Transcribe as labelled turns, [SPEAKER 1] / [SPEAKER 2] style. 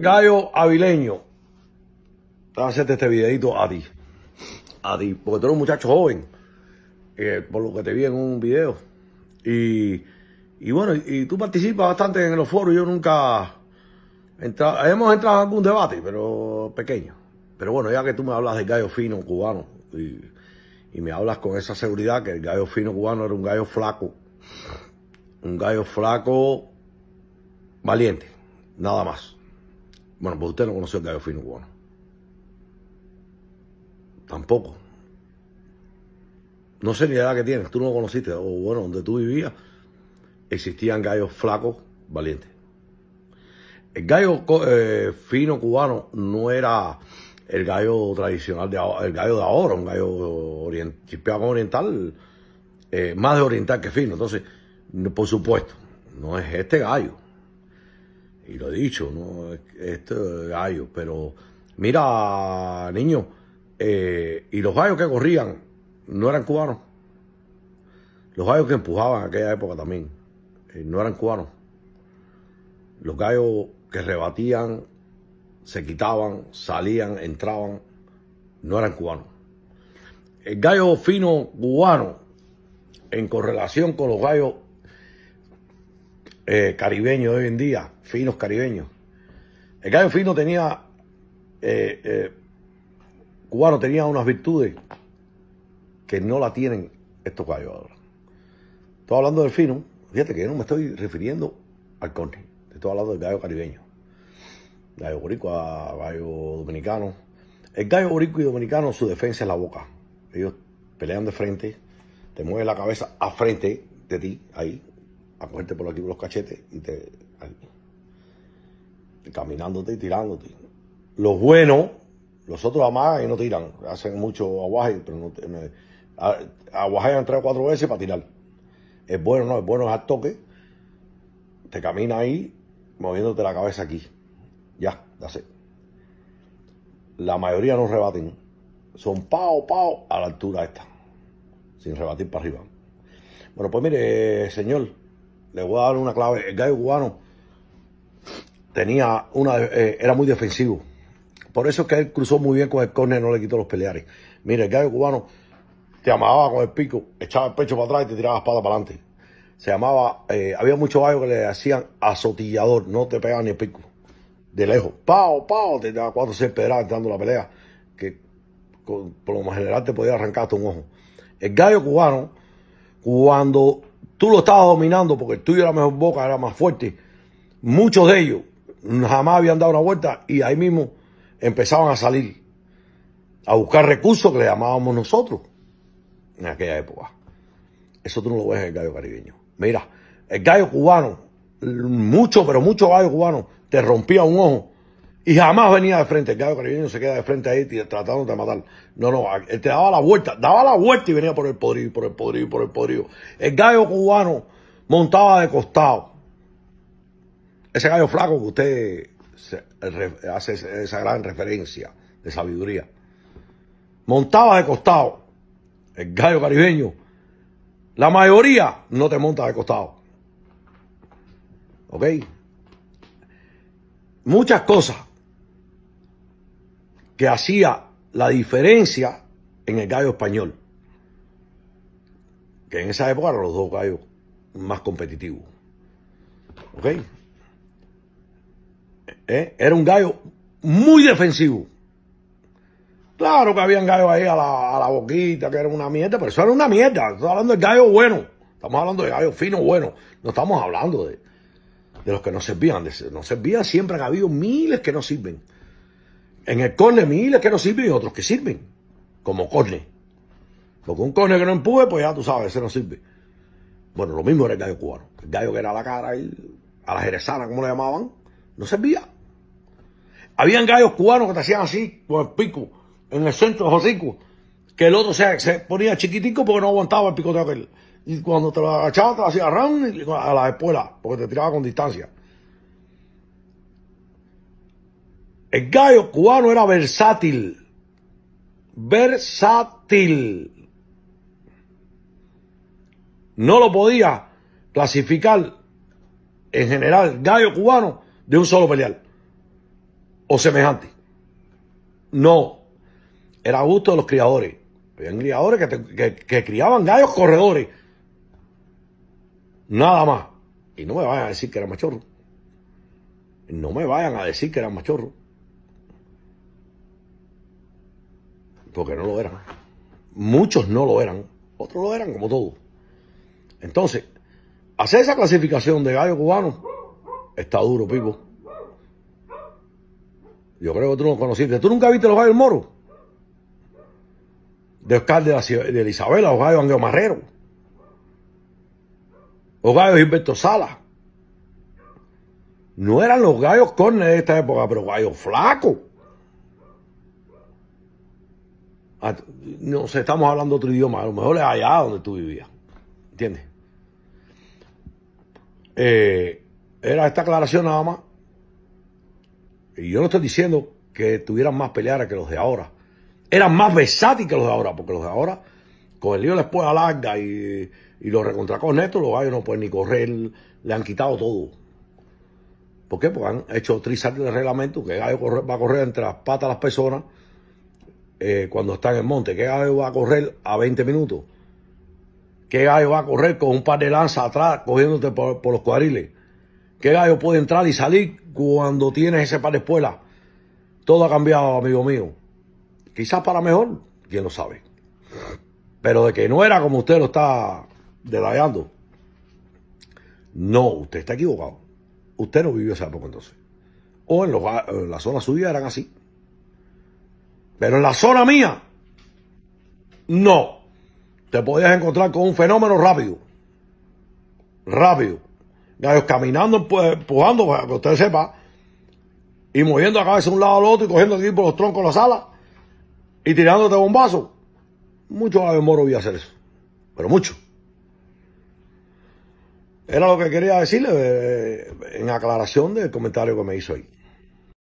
[SPEAKER 1] Gallo Avileño, te este videito a ti. A ti, porque tú eres un muchacho joven, eh, por lo que te vi en un video. Y, bueno, y tú participas bastante en los foros. Yo nunca. hemos entrado en algún debate, pero pequeño. Pero bueno, ya que tú me hablas del gallo fino cubano y me hablas con esa seguridad que el gallo fino cubano era un gallo flaco. Un gallo flaco valiente, nada más. Bueno, pues usted no conoció el gallo fino cubano. Tampoco. No sé ni la edad que tienes, tú no lo conociste. O bueno, donde tú vivías existían gallos flacos, valientes. El gallo eh, fino cubano no era el gallo tradicional, de, el gallo de ahora, un gallo chispeado oriental, eh, más de oriental que fino. Entonces, por supuesto, no es este gallo y lo he dicho, ¿no? Este gallo, pero mira, niño, eh, y los gallos que corrían no eran cubanos. Los gallos que empujaban en aquella época también eh, no eran cubanos. Los gallos que rebatían, se quitaban, salían, entraban, no eran cubanos. El gallo fino cubano, en correlación con los gallos eh, caribeños hoy en día, finos caribeños. El gallo fino tenía, eh, eh, cubano tenía unas virtudes que no la tienen estos gallos ahora. Estoy hablando del fino, fíjate que yo no me estoy refiriendo al De estoy hablando del gallo caribeño, gallo a gallo dominicano. El gallo boricua y dominicano, su defensa es la boca. Ellos pelean de frente, te mueven la cabeza a frente de ti, ahí, a cogerte por aquí por los cachetes y te. caminándote y tirándote. Los buenos, los otros amagan y no tiran. Hacen mucho aguaje, pero no. Aguaje tres o cuatro veces para tirar. Es bueno, no, es bueno es al toque. Te camina ahí, moviéndote la cabeza aquí. Ya, ya sé. La mayoría no rebaten. Son pao, pao a la altura esta. Sin rebatir para arriba. Bueno, pues mire, señor, le voy a dar una clave. El gallo cubano tenía una, eh, era muy defensivo. Por eso es que él cruzó muy bien con el córner y no le quitó los peleares. mire el gallo cubano te amaba con el pico, echaba el pecho para atrás y te tiraba la espada para adelante. Se llamaba, eh, había muchos gallos que le hacían azotillador, no te pegaban ni el pico. De lejos, pao, pao, te daba cuatro seis pedradas dando la pelea, que por lo más general te podía arrancar hasta un ojo. El gallo cubano, cuando Tú lo estabas dominando porque el tuyo era mejor boca, era más fuerte. Muchos de ellos jamás habían dado una vuelta y ahí mismo empezaban a salir a buscar recursos que le llamábamos nosotros en aquella época. Eso tú no lo ves en el gallo caribeño. Mira, el gallo cubano, mucho, pero mucho gallo cubano, te rompía un ojo y jamás venía de frente. El gallo caribeño se queda de frente ahí tratando de matar. No, no, él te daba la vuelta, daba la vuelta y venía por el podrido, por el podrido, por el podrido. El gallo cubano montaba de costado. Ese gallo flaco que usted hace esa gran referencia de sabiduría. Montaba de costado. El gallo caribeño. La mayoría no te monta de costado. ¿Ok? Muchas cosas que hacía la diferencia en el gallo español. Que en esa época eran los dos gallos más competitivos. ¿Ok? Eh, eh, era un gallo muy defensivo. Claro que había gallos ahí a la, boquita, que era una mierda, pero eso era una mierda. Estamos hablando de gallo bueno. Estamos hablando de gallos finos buenos. No estamos hablando de, los que no servían. De, no servían siempre han habido miles que no sirven en el córner miles que no sirven y otros que sirven, como corne. Porque un corne que no empuje, pues ya tú sabes, ese no sirve. Bueno, lo mismo era el gallo cubano. El gallo que era la cara ahí, a la jerezana, como le llamaban, no servía. Habían gallos cubanos que te hacían así, con el pico, en el centro de hocico, que el otro se, ponía chiquitico porque no aguantaba el pico de aquel. Y cuando te lo agachaba, te lo hacía round a la espuela, porque te tiraba con distancia. El gallo cubano era versátil. Versátil. No lo podía clasificar en general gallo cubano de un solo pelear. O semejante. No. Era gusto de los criadores. Habían criadores que, que criaban gallos corredores. Nada más. Y no me vayan a decir que era machorro. No me vayan a decir que era machorro. porque no lo eran. Muchos no lo eran, otros lo eran como todos. Entonces, hacer esa clasificación de gallo cubano está duro, Pipo. Yo creo que tú no conociste. ¿Tú nunca viste los gallos moro De Oscar de, la, Isabela, los gallos Angueo Marrero. Los gallos Gilberto Sala. No eran los gallos cornes de esta época, pero gallos flacos Ah, no sé, estamos hablando otro idioma, a lo mejor es allá donde tú vivías, ¿entiendes? Eh, era esta aclaración nada más. Y yo no estoy diciendo que tuvieran más peleadas que los de ahora. Eran más versátiles que los de ahora, porque los de ahora, con el lío les la acta y, y los con netos, los gallos no pueden ni correr, le han quitado todo. ¿Por qué? Porque han hecho trizas de reglamento que el gallo va a correr entre las patas de las personas eh, cuando está en el monte? ¿Qué gallo va a correr a 20 minutos? ¿Qué gallo va a correr con un par de lanzas atrás cogiéndote por, los cuadriles? ¿Qué gallo puede entrar y salir cuando tienes ese par de espuelas? Todo ha cambiado, amigo mío. Quizás para mejor, quién lo sabe. Pero de que no era como usted lo está delayando. No, usted está equivocado. Usted no vivió esa época entonces. O en, los, en la zona suya eran así. Pero en la zona mía, no. Te podías encontrar con un fenómeno rápido. Rápido. Gallos caminando, empujando, para que usted sepa. Y moviendo la cabeza de un lado al otro y cogiendo aquí por los troncos de la sala. Y tirándote bombazo. Muchos gallos moros voy a hacer eso. Pero mucho. Era lo que quería decirle eh, en aclaración del comentario que me hizo ahí.